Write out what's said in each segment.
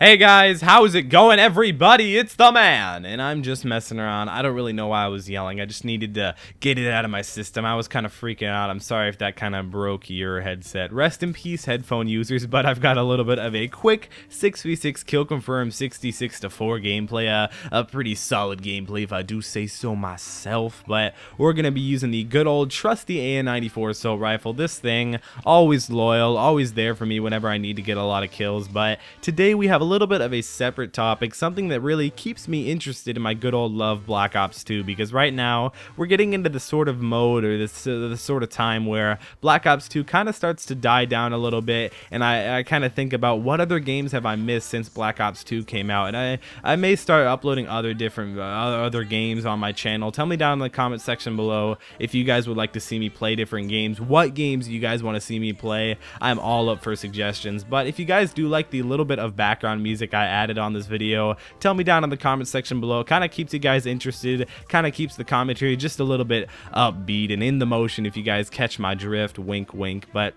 Hey guys, how's it going everybody? It's the man, and I'm just messing around. I don't really know why I was yelling. I just needed to get it out of my system. I was kind of freaking out. I'm sorry if that kind of broke your headset. Rest in peace headphone users, but I've got a little bit of a quick 6v6 kill confirm 66 to 4 gameplay. Uh, a pretty solid gameplay if I do say so myself, but we're going to be using the good old trusty AN94 assault rifle. This thing always loyal, always there for me whenever I need to get a lot of kills, but today we have a little bit of a separate topic, something that really keeps me interested in my good old love Black Ops 2 because right now we're getting into the sort of mode or this uh, the sort of time where Black Ops 2 kind of starts to die down a little bit and I, I kind of think about what other games have I missed since Black Ops 2 came out and I, I may start uploading other different uh, other games on my channel. Tell me down in the comment section below if you guys would like to see me play different games, what games you guys want to see me play. I'm all up for suggestions but if you guys do like the little bit of background background music I added on this video. Tell me down in the comment section below. Kind of keeps you guys interested, kind of keeps the commentary just a little bit upbeat and in the motion if you guys catch my drift, wink wink. But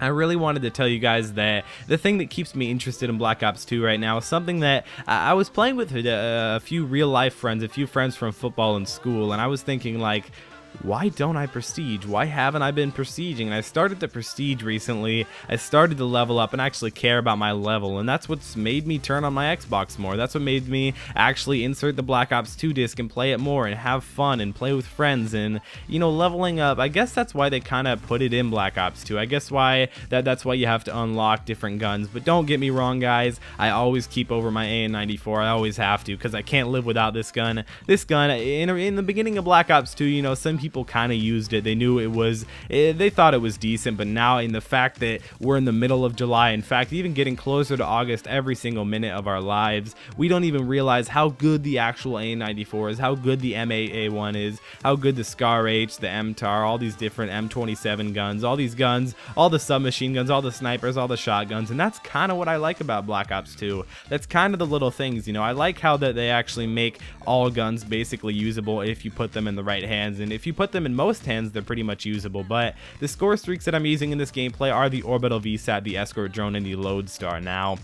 I really wanted to tell you guys that the thing that keeps me interested in Black Ops 2 right now is something that I was playing with uh, a few real life friends, a few friends from football and school, and I was thinking like, why don't I prestige? Why haven't I been prestiging? And I started to prestige recently. I started to level up and actually care about my level. And that's what's made me turn on my Xbox more. That's what made me actually insert the Black Ops 2 disc and play it more and have fun and play with friends and, you know, leveling up. I guess that's why they kind of put it in Black Ops 2. I guess why that that's why you have to unlock different guns. But don't get me wrong, guys. I always keep over my AN-94. I always have to because I can't live without this gun. This gun, in, in the beginning of Black Ops 2, you know, some people kind of used it. They knew it was, it, eh, they thought it was decent, but now in the fact that we're in the middle of July, in fact, even getting closer to August every single minute of our lives, we don't even realize how good the actual A94 is, how good the MAA1 is, how good the SCAR H, the MTAR, all these different M27 guns, all these guns, all the submachine guns, all the snipers, all the shotguns, and that's kind of what I like about Black Ops 2. That's kind of the little things, you know. I like how that they actually make all guns basically usable if you put them in the right hands, and if you you put them in most hands, they're pretty much usable, but the score streaks that I'm using in this gameplay are the Orbital VSAT, the Escort Drone, and the Lodestar. Now,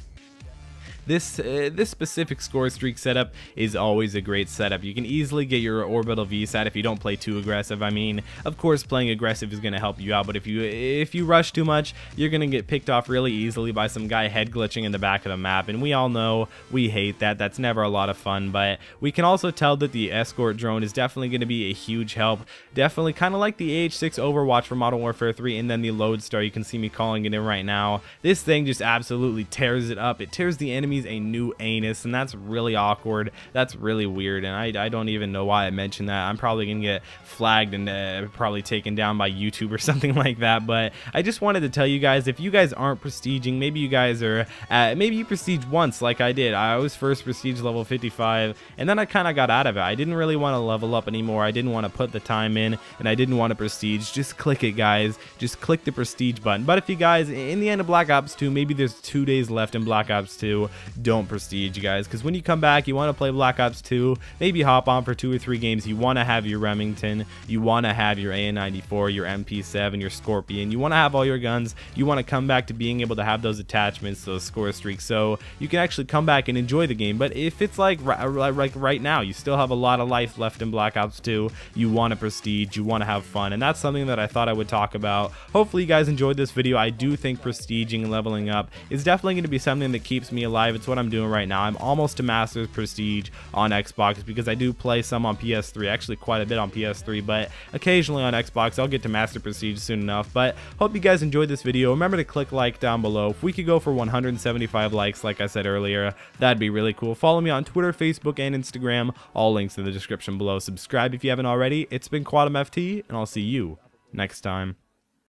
this, uh, this specific score streak setup is always a great setup. You can easily get your orbital VSAT if you don't play too aggressive. I mean, of course, playing aggressive is going to help you out, but if you if you rush too much, you're going to get picked off really easily by some guy head glitching in the back of the map, and we all know we hate that. That's never a lot of fun, but we can also tell that the escort drone is definitely going to be a huge help. Definitely kind of like the AH6 Overwatch for Modern Warfare 3 and then the Lodestar. You can see me calling it in right now. This thing just absolutely tears it up. It tears the enemy needs a new anus, and that's really awkward. That's really weird, and I, I don't even know why I mentioned that. I'm probably going to get flagged and uh, probably taken down by YouTube or something like that, but I just wanted to tell you guys, if you guys aren't prestiging, maybe you guys are, at, uh, maybe you prestige once like I did. I was first prestige level 55, and then I kind of got out of it. I didn't really want to level up anymore. I didn't want to put the time in, and I didn't want to prestige. Just click it, guys. Just click the prestige button. But if you guys, in the end of Black Ops 2, maybe there's two days left in Black Ops 2, don't prestige, you guys, because when you come back, you want to play Black Ops 2, maybe hop on for two or three games. You want to have your Remington, you want to have your a 94 your MP7, your Scorpion, you want to have all your guns, you want to come back to being able to have those attachments, those score streaks, so you can actually come back and enjoy the game. But if it's like, uh, like right now, you still have a lot of life left in Black Ops 2, you want to prestige, you want to have fun, and that's something that I thought I would talk about. Hopefully you guys enjoyed this video. I do think prestiging and leveling up is definitely going to be something that keeps me alive it's what I'm doing right now. I'm almost to Masters Prestige on Xbox because I do play some on PS3, actually quite a bit on PS3, but occasionally on Xbox, I'll get to Master Prestige soon enough. But hope you guys enjoyed this video. Remember to click like down below. If we could go for 175 likes, like I said earlier, that'd be really cool. Follow me on Twitter, Facebook, and Instagram. All links in the description below. Subscribe if you haven't already. It's been QuantumFT, FT, and I'll see you next time.